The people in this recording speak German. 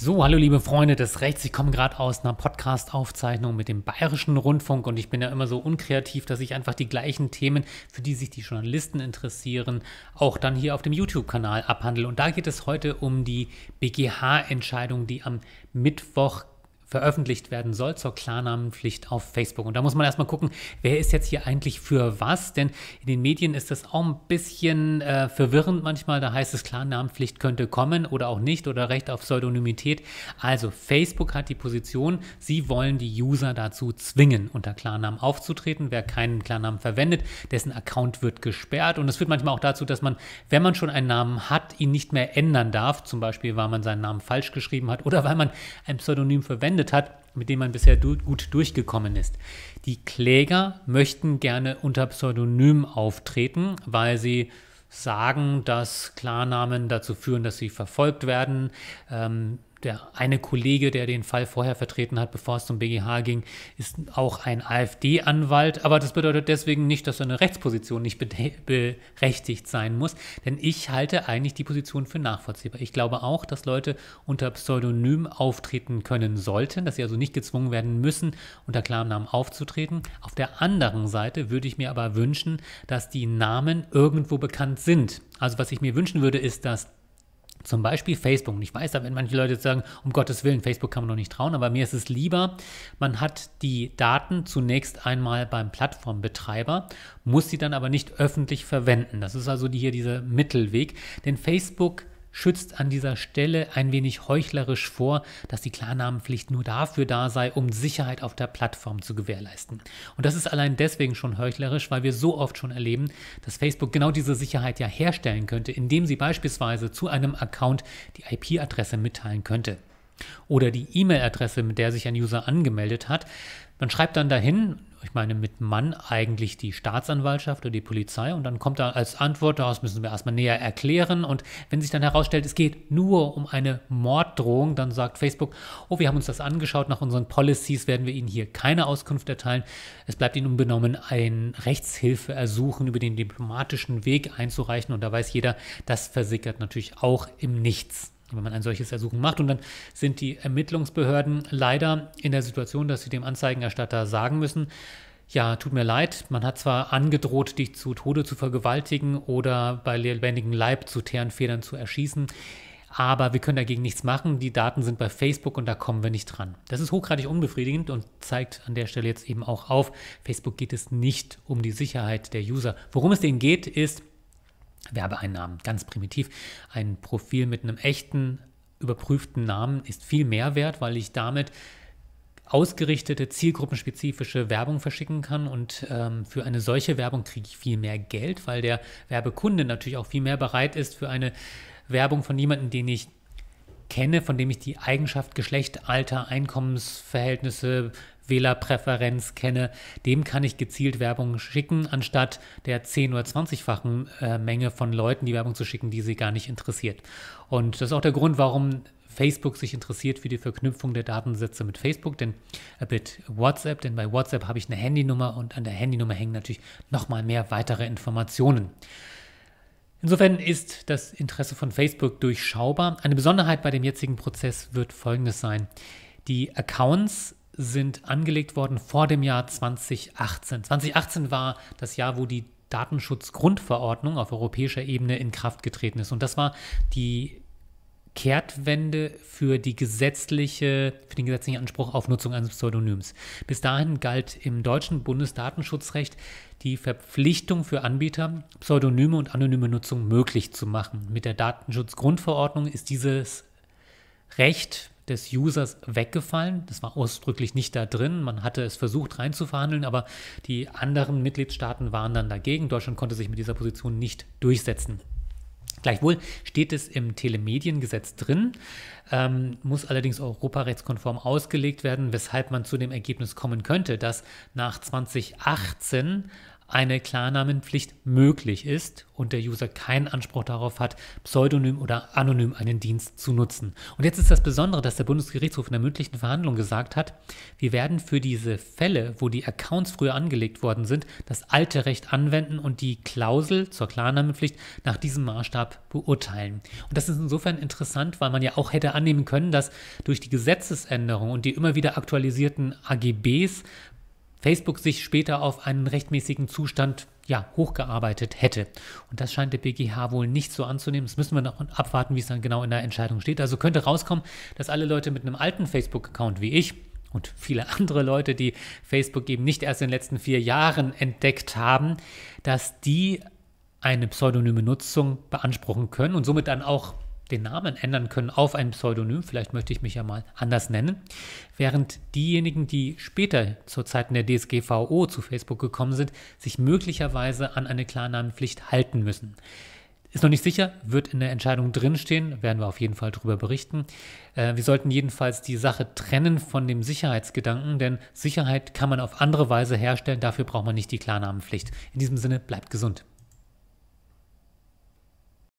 So, hallo liebe Freunde des Rechts. Ich komme gerade aus einer Podcast-Aufzeichnung mit dem Bayerischen Rundfunk und ich bin ja immer so unkreativ, dass ich einfach die gleichen Themen, für die sich die Journalisten interessieren, auch dann hier auf dem YouTube-Kanal abhandle. Und da geht es heute um die BGH-Entscheidung, die am Mittwoch veröffentlicht werden soll zur Klarnamenpflicht auf Facebook. Und da muss man erstmal gucken, wer ist jetzt hier eigentlich für was, denn in den Medien ist das auch ein bisschen äh, verwirrend manchmal. Da heißt es, Klarnamenpflicht könnte kommen oder auch nicht oder Recht auf Pseudonymität. Also Facebook hat die Position, sie wollen die User dazu zwingen, unter Klarnamen aufzutreten. Wer keinen Klarnamen verwendet, dessen Account wird gesperrt. Und das führt manchmal auch dazu, dass man, wenn man schon einen Namen hat, ihn nicht mehr ändern darf. Zum Beispiel, weil man seinen Namen falsch geschrieben hat oder weil man ein Pseudonym verwendet verwendet hat, mit dem man bisher du gut durchgekommen ist. Die Kläger möchten gerne unter Pseudonym auftreten, weil sie sagen, dass Klarnamen dazu führen, dass sie verfolgt werden. Ähm, der eine Kollege, der den Fall vorher vertreten hat, bevor es zum BGH ging, ist auch ein AfD-Anwalt. Aber das bedeutet deswegen nicht, dass seine Rechtsposition nicht berechtigt sein muss, denn ich halte eigentlich die Position für nachvollziehbar. Ich glaube auch, dass Leute unter Pseudonym auftreten können sollten, dass sie also nicht gezwungen werden müssen, unter klarem Namen aufzutreten. Auf der anderen Seite würde ich mir aber wünschen, dass die Namen irgendwo bekannt sind. Also was ich mir wünschen würde, ist, dass zum Beispiel Facebook. Und ich weiß, da werden manche Leute jetzt sagen, um Gottes Willen, Facebook kann man noch nicht trauen, aber mir ist es lieber, man hat die Daten zunächst einmal beim Plattformbetreiber, muss sie dann aber nicht öffentlich verwenden. Das ist also die, hier dieser Mittelweg. Denn Facebook schützt an dieser Stelle ein wenig heuchlerisch vor, dass die Klarnamenpflicht nur dafür da sei, um Sicherheit auf der Plattform zu gewährleisten. Und das ist allein deswegen schon heuchlerisch, weil wir so oft schon erleben, dass Facebook genau diese Sicherheit ja herstellen könnte, indem sie beispielsweise zu einem Account die IP-Adresse mitteilen könnte oder die E-Mail-Adresse, mit der sich ein User angemeldet hat. Man schreibt dann dahin, ich meine, mit Mann eigentlich die Staatsanwaltschaft oder die Polizei und dann kommt da als Antwort, daraus müssen wir erstmal näher erklären und wenn sich dann herausstellt, es geht nur um eine Morddrohung, dann sagt Facebook, oh, wir haben uns das angeschaut, nach unseren Policies werden wir Ihnen hier keine Auskunft erteilen. Es bleibt Ihnen unbenommen, ein Rechtshilfeersuchen über den diplomatischen Weg einzureichen und da weiß jeder, das versickert natürlich auch im Nichts wenn man ein solches Ersuchen macht. Und dann sind die Ermittlungsbehörden leider in der Situation, dass sie dem Anzeigenerstatter sagen müssen, ja, tut mir leid, man hat zwar angedroht, dich zu Tode zu vergewaltigen oder bei lebendigem Leib zu Federn zu erschießen, aber wir können dagegen nichts machen. Die Daten sind bei Facebook und da kommen wir nicht dran. Das ist hochgradig unbefriedigend und zeigt an der Stelle jetzt eben auch auf, Facebook geht es nicht um die Sicherheit der User. Worum es denen geht, ist Werbeeinnahmen. Ganz primitiv. Ein Profil mit einem echten, überprüften Namen ist viel mehr wert, weil ich damit ausgerichtete, zielgruppenspezifische Werbung verschicken kann. Und ähm, für eine solche Werbung kriege ich viel mehr Geld, weil der Werbekunde natürlich auch viel mehr bereit ist für eine Werbung von jemandem, den ich kenne, von dem ich die Eigenschaft Geschlecht, Alter, Einkommensverhältnisse, Wählerpräferenz kenne, dem kann ich gezielt Werbung schicken, anstatt der 10- oder 20-fachen äh, Menge von Leuten die Werbung zu schicken, die sie gar nicht interessiert. Und das ist auch der Grund, warum Facebook sich interessiert für die Verknüpfung der Datensätze mit Facebook, denn äh, mit WhatsApp, denn bei WhatsApp habe ich eine Handynummer und an der Handynummer hängen natürlich nochmal mehr weitere Informationen. Insofern ist das Interesse von Facebook durchschaubar. Eine Besonderheit bei dem jetzigen Prozess wird folgendes sein. Die Accounts sind angelegt worden vor dem Jahr 2018. 2018 war das Jahr, wo die Datenschutzgrundverordnung auf europäischer Ebene in Kraft getreten ist. Und das war die Kehrtwende für, die gesetzliche, für den gesetzlichen Anspruch auf Nutzung eines Pseudonyms. Bis dahin galt im deutschen Bundesdatenschutzrecht die Verpflichtung für Anbieter, Pseudonyme und anonyme Nutzung möglich zu machen. Mit der Datenschutzgrundverordnung ist dieses Recht des Users weggefallen. Das war ausdrücklich nicht da drin. Man hatte es versucht reinzuverhandeln, aber die anderen Mitgliedstaaten waren dann dagegen. Deutschland konnte sich mit dieser Position nicht durchsetzen. Gleichwohl steht es im Telemediengesetz drin, ähm, muss allerdings europarechtskonform ausgelegt werden, weshalb man zu dem Ergebnis kommen könnte, dass nach 2018 eine Klarnamenpflicht möglich ist und der User keinen Anspruch darauf hat, pseudonym oder anonym einen Dienst zu nutzen. Und jetzt ist das Besondere, dass der Bundesgerichtshof in der mündlichen Verhandlung gesagt hat, wir werden für diese Fälle, wo die Accounts früher angelegt worden sind, das alte Recht anwenden und die Klausel zur Klarnamenpflicht nach diesem Maßstab beurteilen. Und das ist insofern interessant, weil man ja auch hätte annehmen können, dass durch die Gesetzesänderung und die immer wieder aktualisierten AGBs Facebook sich später auf einen rechtmäßigen Zustand ja, hochgearbeitet hätte. Und das scheint der BGH wohl nicht so anzunehmen. Das müssen wir noch abwarten, wie es dann genau in der Entscheidung steht. Also könnte rauskommen, dass alle Leute mit einem alten Facebook-Account wie ich und viele andere Leute, die Facebook eben nicht erst in den letzten vier Jahren entdeckt haben, dass die eine pseudonyme Nutzung beanspruchen können und somit dann auch den Namen ändern können auf ein Pseudonym, vielleicht möchte ich mich ja mal anders nennen, während diejenigen, die später zu Zeiten der DSGVO zu Facebook gekommen sind, sich möglicherweise an eine Klarnamenpflicht halten müssen. Ist noch nicht sicher, wird in der Entscheidung drinstehen, werden wir auf jeden Fall darüber berichten. Äh, wir sollten jedenfalls die Sache trennen von dem Sicherheitsgedanken, denn Sicherheit kann man auf andere Weise herstellen, dafür braucht man nicht die Klarnamenpflicht. In diesem Sinne, bleibt gesund.